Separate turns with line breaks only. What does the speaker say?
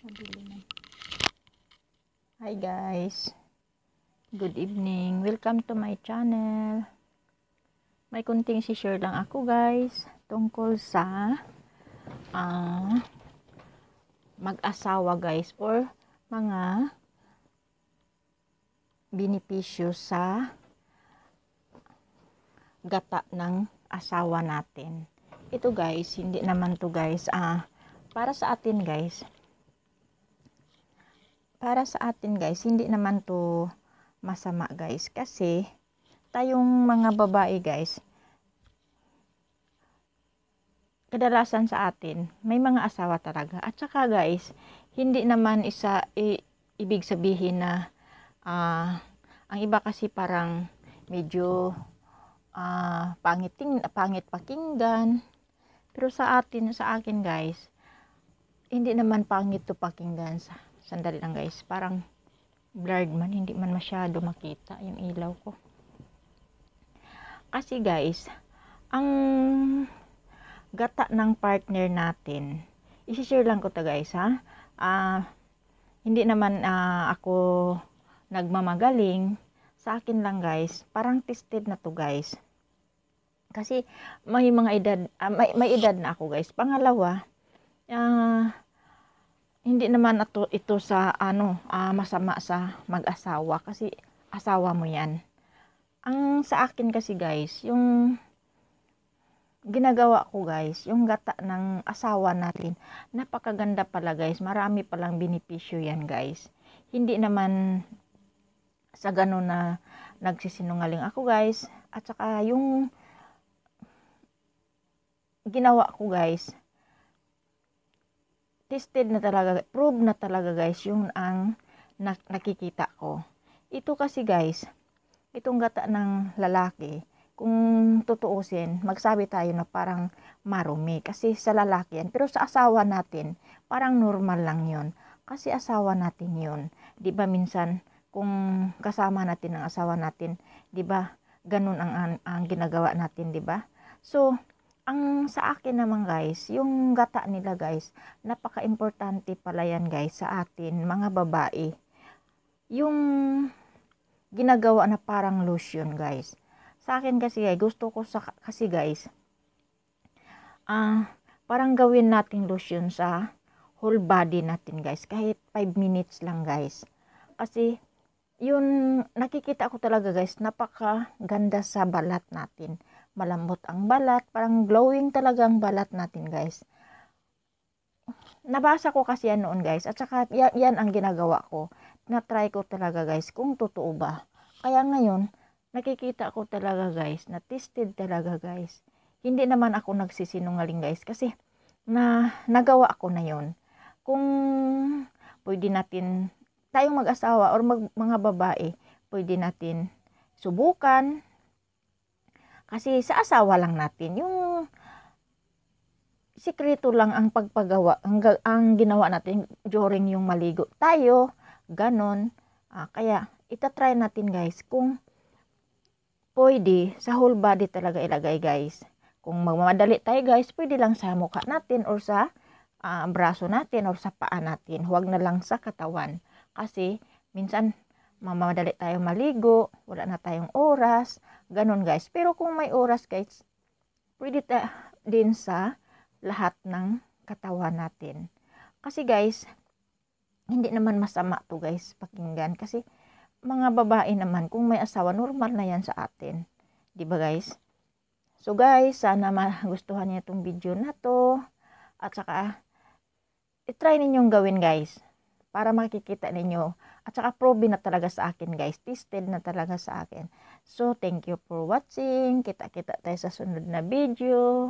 Nabili na. Hi guys. Good evening. Welcome to my channel. May kunting si-share lang ako guys. Tungkol sa uh, mag-asawa guys or mga binipisyo sa gata ng asawa natin. Ito guys, hindi naman to guys. Ah, para sa atin guys, para sa atin guys, hindi naman to masama guys. Kasi, tayong mga babae guys, kadalasan sa atin, may mga asawa talaga. At saka guys, hindi naman isa i, ibig sabihin na uh, ang iba kasi parang medyo uh, pangit, ting, pangit pakinggan. Pero sa atin, sa akin guys, hindi naman pangit to pakinggan sa Sandali lang guys. Parang blurred man. Hindi man masyado makita yung ilaw ko. Kasi guys, ang gata ng partner natin, isishare lang ko to guys ha. Uh, hindi naman uh, ako nagmamagaling. Sa akin lang guys, parang tested na to guys. Kasi may mga edad, uh, may, may edad na ako guys. Pangalawa, ah, uh, hindi naman ito, ito sa ano, uh, masama sa mag-asawa kasi asawa mo 'yan. Ang sa akin kasi guys, yung ginagawa ko guys, yung gata ng asawa natin, napakaganda pala guys. Marami palang binipisyo 'yan guys. Hindi naman sa ganun na nagsisinungaling ako guys. At saka yung ginawa ko guys, tested na talaga, prove na talaga guys yung ang nakikita ko. Ito kasi guys, itong gata ng lalaki, kung tutuusin, magsabi tayo na parang marumi kasi sa lalaki yan. Pero sa asawa natin, parang normal lang yon Kasi asawa natin yon di ba minsan, kung kasama natin ang asawa natin, di ba ganun ang, ang, ang ginagawa natin, di ba So, ang sa akin naman guys, yung gata nila guys, napaka-importante pala yan guys sa atin, mga babae. Yung ginagawa na parang lotion guys. Sa akin kasi guys, gusto ko sa, kasi guys, ah, uh, parang gawin natin lotion sa whole body natin guys. Kahit 5 minutes lang guys. Kasi, yun, nakikita ko talaga guys, napaka ganda sa balat natin malambot ang balat, parang glowing talaga ang balat natin guys. Nabasa ko kasi yan noon guys, at saka yan, yan ang ginagawa ko. Na-try ko talaga guys kung totoo ba. Kaya ngayon, nakikita ko talaga guys, na-tested talaga guys. Hindi naman ako nagsisinungaling guys kasi na nagawa ko na yon Kung pwede natin, tayong mag-asawa or mag, mga babae, pwede natin subukan, kasi sa asawa lang natin, yung sikreto lang ang pagpagawa, ang, ang ginawa natin during yung maligo. Tayo, ganon. Ah, kaya, itatry natin guys kung pwede sa whole body talaga ilagay guys. Kung magmamadali tayo guys, pwede lang sa mukha natin or sa uh, braso natin or sa paa natin. Huwag na lang sa katawan. Kasi, minsan mamadali tayong maligo, wala na tayong oras, ganun guys. Pero kung may oras guys, pwede ta din sa lahat ng katawan natin. Kasi guys, hindi naman masama to guys, pakinggan. Kasi mga babae naman, kung may asawa, normal na yan sa atin. ba diba guys? So guys, sana magustuhan niyo itong video na to. At saka, itry ninyong gawin guys. Para makikita ninyo at saka proven na talaga sa akin guys. Tested na talaga sa akin. So, thank you for watching. Kita-kita tayo sa sunod na video.